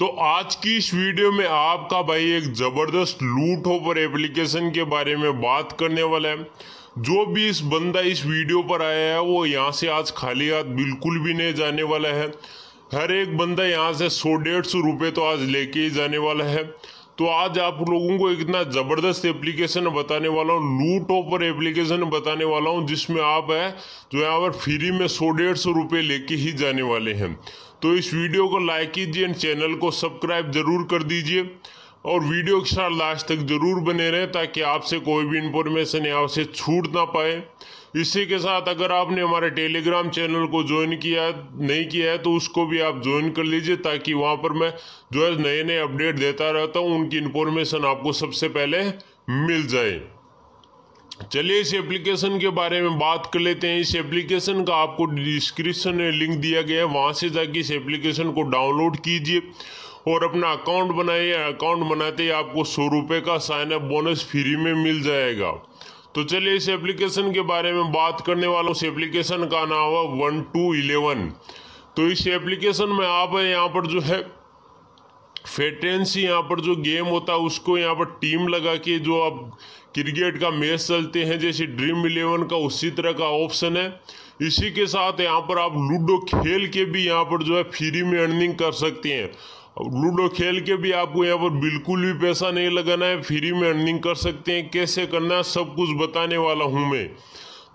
तो आज की इस वीडियो में आपका भाई एक ज़बरदस्त लूट होपर एप्लीकेशन के बारे में बात करने वाला है जो भी इस बंदा इस वीडियो पर आया है वो यहाँ से आज खाली हाथ बिल्कुल भी नहीं जाने वाला है हर एक बंदा यहाँ से सौ डेढ़ सौ रुपये तो आज लेके ही जाने वाला है तो आज आप लोगों को इतना ज़बरदस्त एप्लीकेशन बताने वाला हूँ लूट ऑपर एप्लीकेशन बताने वाला हूँ जिसमें आप है जो यहाँ पर फ्री में सौ डेढ़ सौ रुपये लेके ही जाने वाले हैं तो इस वीडियो को लाइक कीजिए एंड चैनल को सब्सक्राइब जरूर कर दीजिए और वीडियो के साथ लास्ट तक ज़रूर बने रहें ताकि आपसे कोई भी इन्फॉर्मेशन या से छूट ना पाए इसी के साथ अगर आपने हमारे टेलीग्राम चैनल को ज्वाइन किया नहीं किया है तो उसको भी आप ज्वाइन कर लीजिए ताकि वहाँ पर मैं जो है नए नए अपडेट देता रहता हूँ उनकी इन्फॉर्मेशन आपको सबसे पहले मिल जाए चलिए इस एप्लीकेशन के बारे में बात कर लेते हैं इस एप्लीकेशन का आपको डिस्क्रिप्शन में लिंक दिया गया है वहाँ से जाके इस एप्लीकेशन को डाउनलोड कीजिए और अपना अकाउंट बनाइए अकाउंट बनाते ही आपको सौ रुपये का साइन अप बोनस फ्री में मिल जाएगा तो चलिए इस एप्लीकेशन के बारे में बात करने वाला उस एप्लीकेशन का नाम है वन टू इलेवन तो इस एप्लीकेशन में आप यहाँ पर जो है फेटेंस यहाँ पर जो गेम होता है उसको यहाँ पर टीम लगा के जो आप क्रिकेट का मैच चलते हैं जैसे ड्रीम इलेवन का उसी तरह का ऑप्शन है इसी के साथ यहाँ पर आप लूडो खेल के भी यहाँ पर जो है फ्री में अर्निंग कर सकते हैं लूडो खेल के भी आपको यहाँ पर बिल्कुल भी पैसा नहीं लगाना है फ्री में अर्निंग कर सकते हैं कैसे करना है सब कुछ बताने वाला हूँ मैं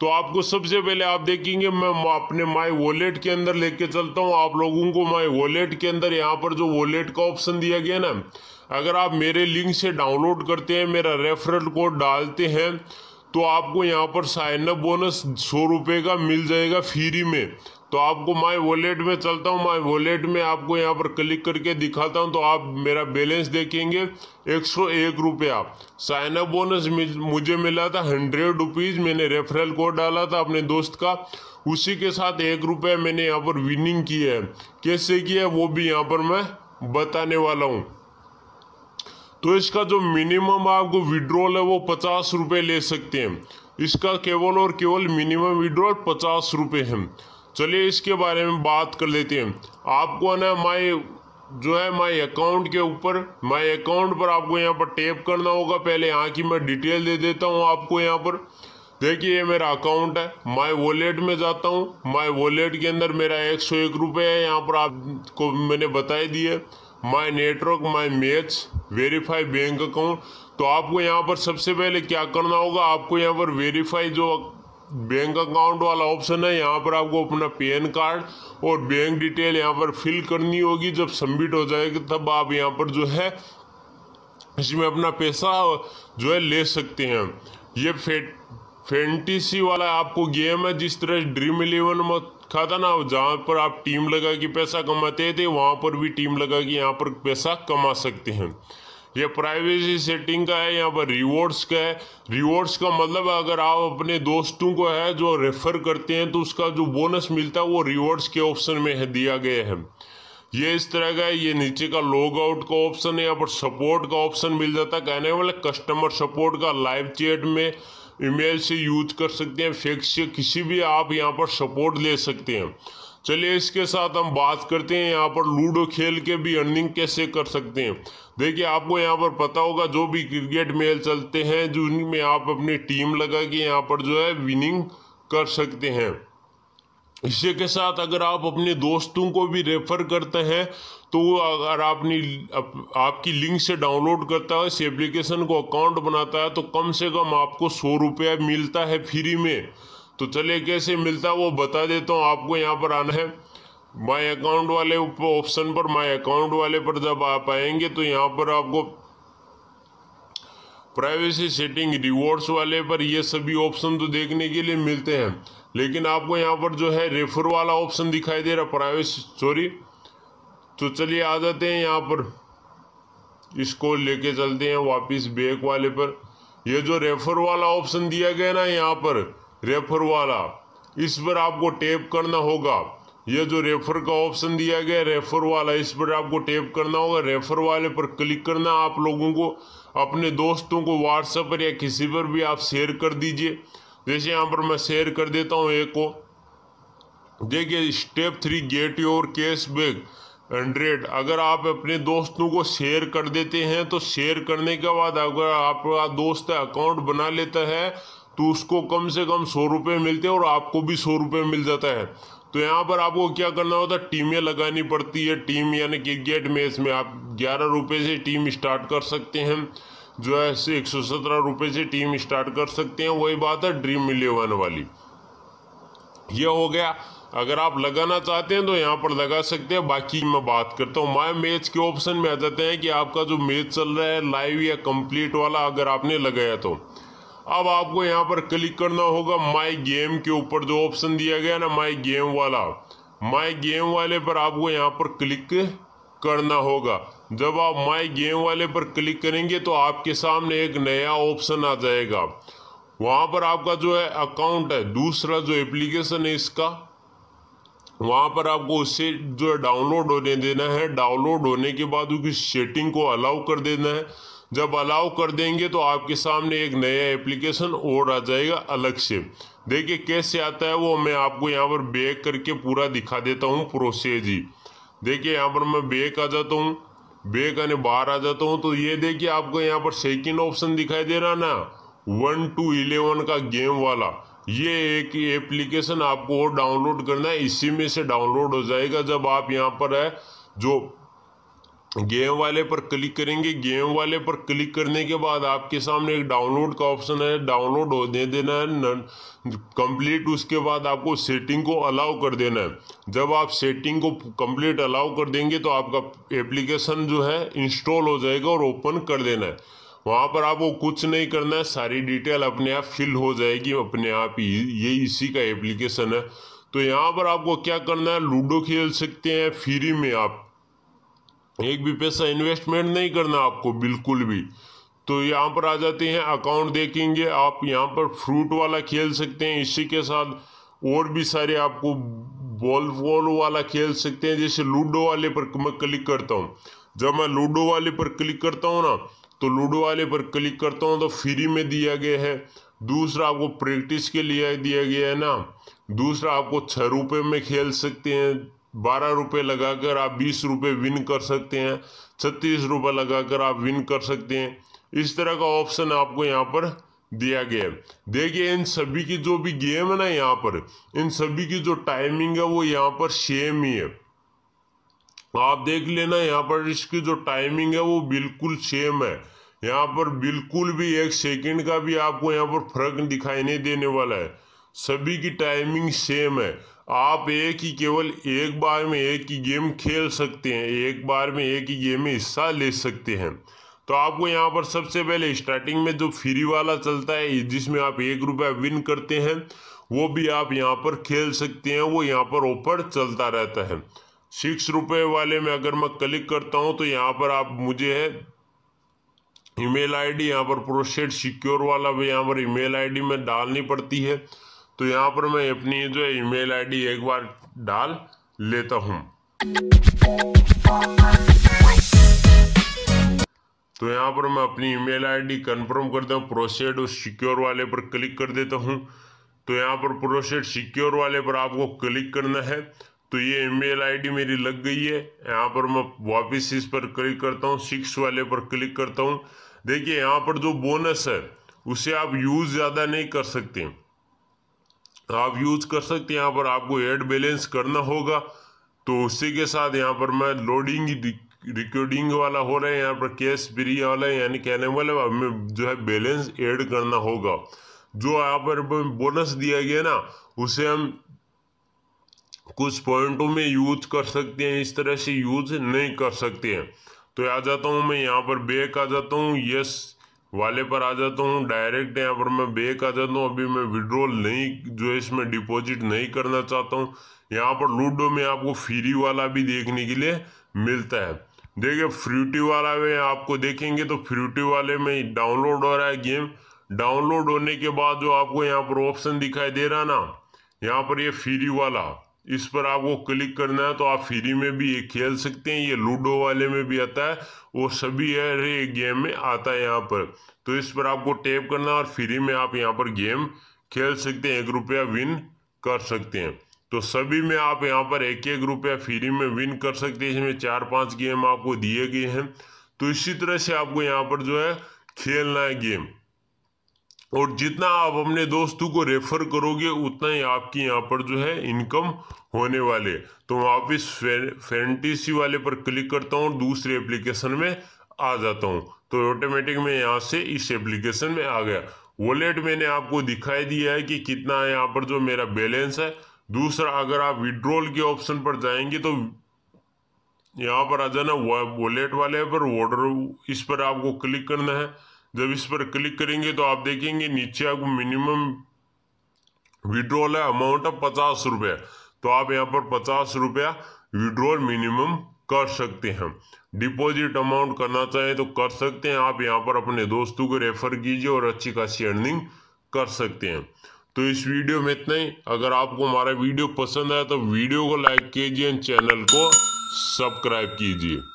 तो आपको सबसे पहले आप देखेंगे मैं अपने माई वॉलेट के अंदर लेके चलता हूँ आप लोगों को माई वॉलेट के अंदर यहाँ पर जो वॉलेट का ऑप्शन दिया गया ना अगर आप मेरे लिंक से डाउनलोड करते हैं मेरा रेफरल कोड डालते हैं तो आपको यहाँ पर साइनअप बोनस सौ रुपये का मिल जाएगा फ्री में तो आपको माय वॉलेट में चलता हूँ माय वॉलेट में आपको यहाँ पर क्लिक करके दिखाता हूँ तो आप मेरा बैलेंस देखेंगे एक सौ एक रुपया साइनअप बोनस मुझे मिला था हंड्रेड रुपीज़ मैंने रेफरल कोड डाला था अपने दोस्त का उसी के साथ एक रुपया मैंने यहाँ पर विनिंग की है कैसे की है वो भी यहाँ पर मैं बताने वाला हूँ तो इसका जो मिनिमम आपको विड्रॉल है वो पचास रुपये ले सकते हैं इसका केवल और केवल मिनिमम विड्रॉल पचास रुपये है चलिए इसके बारे में बात कर लेते हैं आपको ना माई जो है माई अकाउंट के ऊपर माई अकाउंट पर आपको यहाँ पर टेप करना होगा पहले यहाँ की मैं डिटेल दे देता हूँ आपको यहाँ पर देखिए ये मेरा अकाउंट है माय वॉलेट में जाता हूँ माय वॉलेट के अंदर मेरा एक सौ एक रुपये है यहाँ पर आपको मैंने बताई दिए my network my match verify bank account तो आपको यहाँ पर सबसे पहले क्या करना होगा आपको यहाँ पर वेरीफाई जो बैंक अकाउंट वाला ऑप्शन है यहाँ पर आपको अपना पैन कार्ड और बैंक डिटेल यहाँ पर फिल करनी होगी जब सबमिट हो जाएगी तब आप यहाँ पर जो है इसमें अपना पैसा जो है ले सकते हैं ये फेट फेंटिसी वाला आपको गेम है जिस तरह ड्रीम इलेवन में खा था ना जहाँ पर आप टीम लगा के पैसा कमाते थे वहाँ पर भी टीम लगा के यहाँ पर पैसा कमा सकते हैं ये प्राइवेसी सेटिंग का है यहाँ पर रिवॉर्ड्स का है रिवॉर्ड्स का मतलब अगर आप अपने दोस्तों को है जो रेफ़र करते हैं तो उसका जो बोनस मिलता है वो रिवॉर्ड्स के ऑप्शन में है दिया गया है ये इस तरह का है ये नीचे का लॉग आउट का ऑप्शन है यहाँ पर सपोर्ट का ऑप्शन मिल जाता है कहने वाले कस्टमर सपोर्ट का लाइव मतलब, चैट में ईमेल से यूज कर सकते हैं फेक्स से किसी भी आप यहाँ पर सपोर्ट ले सकते हैं चलिए इसके साथ हम बात करते हैं यहाँ पर लूडो खेल के भी अर्निंग कैसे कर सकते हैं देखिए आपको यहाँ पर पता होगा जो भी क्रिकेट मेल चलते हैं जो उनमें आप अपनी टीम लगा के यहाँ पर जो है विनिंग कर सकते हैं इसी के साथ अगर आप अपने दोस्तों को भी रेफर करते हैं तो अगर आपने आप, आपकी लिंक से डाउनलोड करता है इस एप्लीकेशन को अकाउंट बनाता है तो कम से कम आपको सौ रुपया मिलता है फ्री में तो चलिए कैसे मिलता है वो बता देता हूँ आपको यहाँ पर आना है माय अकाउंट वाले ऑप्शन पर माय अकाउंट वाले पर जब आप आएंगे तो यहाँ पर आपको प्राइवेसी सेटिंग रिवॉर्ड्स वाले पर ये सभी ऑप्शन तो देखने के लिए मिलते हैं लेकिन आपको यहाँ पर जो है रेफर वाला ऑप्शन दिखाई दे रहा प्राइवेसी सॉरी तो चलिए आ जाते हैं यहाँ पर इसको लेके चलते हैं वापस बैक वाले पर ये जो रेफर वाला ऑप्शन दिया गया ना यहाँ पर रेफर वाला इस पर आपको टेप करना होगा ये जो रेफर का ऑप्शन दिया गया रेफर वाला इस पर आपको टेप करना होगा रेफर वाले पर क्लिक करना आप लोगों को अपने दोस्तों को व्हाट्सएप पर या किसी पर भी आप शेयर कर दीजिए जैसे यहाँ पर मैं शेयर कर देता हूँ एक को देखिए step three get your cash back hundred अगर आप अपने दोस्तों को शेयर कर देते हैं तो शेयर करने के बाद अगर आपका दोस्त अकाउंट बना लेता है तो उसको कम से कम सौ रुपये मिलते हैं और आपको भी सौ रुपये मिल जाता है तो यहाँ पर आपको क्या करना होता है टीमें लगानी पड़ती है टीम यानी क्रिकेट मैच में आप ग्यारह रुपये से टीम स्टार्ट कर सकते हैं जो है एक सौ सत्रह रुपये से टीम स्टार्ट कर सकते हैं वही बात है ड्रीम इलेवन वाली यह हो गया अगर आप लगाना चाहते हैं तो यहाँ पर लगा सकते हैं बाकी मैं बात करता हूँ माय मैच के ऑप्शन में आ जाते हैं कि आपका जो मैच चल रहा है लाइव या कंप्लीट वाला अगर आपने लगाया तो अब आपको यहाँ पर क्लिक करना होगा माई गेम के ऊपर जो ऑप्शन दिया गया ना माई गेम वाला माई गेम वाले पर आपको यहाँ पर क्लिक करना होगा जब आप माई गेम वाले पर क्लिक करेंगे तो आपके सामने एक नया ऑप्शन आ जाएगा वहाँ पर आपका जो है अकाउंट है दूसरा जो एप्लीकेशन है इसका वहाँ पर आपको उसे जो है डाउनलोड होने देना है डाउनलोड होने के बाद उसकी सेटिंग को अलाउ कर देना है जब अलाउ कर देंगे तो आपके सामने एक नया एप्लीकेशन और आ जाएगा अलग से देखिए कैसे आता है वो मैं आपको यहाँ पर बेक करके पूरा दिखा देता हूँ प्रोसेस ही देखिए यहाँ पर मैं बेक आ जाता हूँ बेक आने बाहर आ जाता हूँ तो ये देखिए आपको यहाँ पर सेकेंड ऑप्शन दिखाई दे रहा ना वन टू इलेवन का गेम वाला ये एक एप्लीकेशन आपको और डाउनलोड करना है इसी में से डाउनलोड हो जाएगा जब आप यहाँ पर है जो गेम वाले पर क्लिक करेंगे गेम वाले पर क्लिक करने के बाद आपके सामने एक डाउनलोड का ऑप्शन है डाउनलोड हो दे देना है कंप्लीट उसके बाद आपको सेटिंग को अलाउ कर देना है जब आप सेटिंग को कंप्लीट अलाउ कर देंगे तो आपका एप्लीकेशन जो है इंस्टॉल हो जाएगा और ओपन कर देना है वहाँ पर आपको कुछ नहीं करना है सारी डिटेल अपने आप फिल हो जाएगी अपने आप ही ये इसी का एप्लीकेशन है तो यहाँ पर आपको क्या करना है लूडो खेल सकते हैं फ्री में आप एक भी पैसा इन्वेस्टमेंट नहीं करना आपको बिल्कुल भी तो यहाँ पर आ जाते हैं अकाउंट देखेंगे आप यहाँ पर फ्रूट वाला खेल सकते हैं इसी के साथ और भी सारे आपको बॉल वॉल वाला खेल सकते हैं जैसे लूडो वाले पर मैं क्लिक करता हूँ जब मैं लूडो वाले पर क्लिक करता हूँ ना तो लूडो वाले पर क्लिक करता हूँ तो फ्री में दिया गया है दूसरा आपको प्रैक्टिस के लिए दिया गया है ना दूसरा आपको छः रुपये में खेल सकते हैं बारह रुपये लगाकर आप बीस रुपये विन कर सकते हैं छत्तीस रुपये लगाकर आप विन कर सकते हैं इस तरह का ऑप्शन आपको यहाँ पर दिया गया देखिए इन सभी की जो भी गेम है ना यहाँ पर इन सभी की जो टाइमिंग है वो यहाँ पर सेम ही है आप देख लेना यहाँ पर इसकी जो टाइमिंग है वो बिल्कुल सेम है यहाँ पर बिल्कुल भी एक सेकंड का भी आपको यहाँ पर फर्क दिखाई नहीं देने वाला है सभी की टाइमिंग सेम है आप एक ही केवल एक बार में एक ही गेम खेल सकते हैं एक बार में एक ही गेम में हिस्सा ले सकते हैं तो आपको यहाँ पर सबसे पहले स्टार्टिंग में जो फ्री वाला चलता है जिसमें आप एक रुपया विन करते हैं वो भी आप यहाँ पर खेल सकते हैं वो यहाँ पर ऑफर चलता रहता है सिक्स रुपये वाले में अगर मैं क्लिक करता हूँ तो यहाँ पर आप मुझे है ईमेल आईडी यहाँ पर प्रोसेड सिक्योर वाला भी यहाँ पर ईमेल आईडी में डालनी पड़ती है तो यहाँ पर मैं अपनी जो है ईमेल आईडी एक बार डाल लेता हूँ तो यहाँ पर मैं अपनी ईमेल आईडी कंफर्म करता हूँ प्रोसेड और सिक्योर वाले पर क्लिक कर देता हूँ तो यहाँ पर प्रोसेड सिक्योर वाले पर आपको क्लिक करना है तो ये ईमेल आईडी मेरी लग गई है यहाँ पर मैं वापस इस पर क्लिक करता हूँ सिक्स वाले पर क्लिक करता हूँ देखिए यहाँ पर जो बोनस है उसे आप यूज़ ज़्यादा नहीं कर सकते तो आप यूज कर सकते हैं यहाँ पर आपको एड बैलेंस करना होगा तो उसी के साथ यहाँ पर मैं लोडिंग रिकॉर्डिंग वाला हो रहा है यहाँ पर कैश फ्री वाला है यानी कहने वाले हमें जो है बैलेंस ऐड करना होगा जो यहाँ पर बोनस दिया गया ना उसे हम कुछ पॉइंटों में यूज कर सकते हैं इस तरह से यूज नहीं कर सकते हैं तो आ जाता हूँ मैं यहाँ पर बैक आ जाता हूँ यस वाले पर आ जाता हूँ डायरेक्ट यहाँ पर मैं बैक आ जाता हूँ अभी मैं विड्रॉल नहीं जो है इसमें डिपॉजिट नहीं करना चाहता हूँ यहाँ पर लूडो में आपको फ्री वाला भी देखने के लिए मिलता है देखिए फ्रूटी वाला में आपको देखेंगे तो फ्रूटी वाले में डाउनलोड हो रहा है गेम डाउनलोड होने के बाद जो आपको यहाँ पर ऑप्शन दिखाई दे रहा ना यहाँ पर ये यह फ्री वाला इस पर आपको क्लिक करना है तो आप फ्री में भी ये खेल सकते हैं ये लूडो वाले में भी आता है वो सभी है गेम में आता है यहाँ पर तो इस पर आपको टैप करना और फ्री में आप यहाँ पर गेम खेल सकते हैं एक रुपया विन कर सकते हैं तो सभी में आप यहाँ पर एक एक रुपया फ्री में विन कर सकते हैं इसमें चार पांच गेम आपको दिए गए हैं तो इसी तरह से आपको यहाँ पर जो है खेलना है गेम और जितना आप अपने दोस्तों को रेफर करोगे उतना ही आपकी यहाँ पर जो है इनकम होने वाले तो आप इस फैंटीसी वाले पर क्लिक करता हूँ और दूसरे एप्लीकेशन में आ जाता हूँ तो ऑटोमेटिक मैं यहाँ से इस एप्लीकेशन में आ गया वॉलेट मैंने आपको दिखाई दिया है कि कितना है यहाँ पर जो मेरा बैलेंस है दूसरा अगर आप विड्रॉल के ऑप्शन पर जाएंगे तो यहाँ पर आ जाना वॉलेट वाले पर वॉटर इस पर आपको क्लिक करना है जब इस पर क्लिक करेंगे तो आप देखेंगे नीचे आपको मिनिमम विड्रॉल है अमाउंट ऑफ पचास रुपया तो आप यहाँ पर पचास रुपया विड्रॉल मिनिमम कर सकते हैं डिपॉजिट अमाउंट करना चाहें तो कर सकते हैं आप यहाँ पर अपने दोस्तों को रेफर कीजिए और अच्छी खासी अर्निंग कर सकते हैं तो इस वीडियो में इतना ही अगर आपको हमारा वीडियो पसंद आया तो वीडियो को लाइक कीजिए चैनल को सब्सक्राइब कीजिए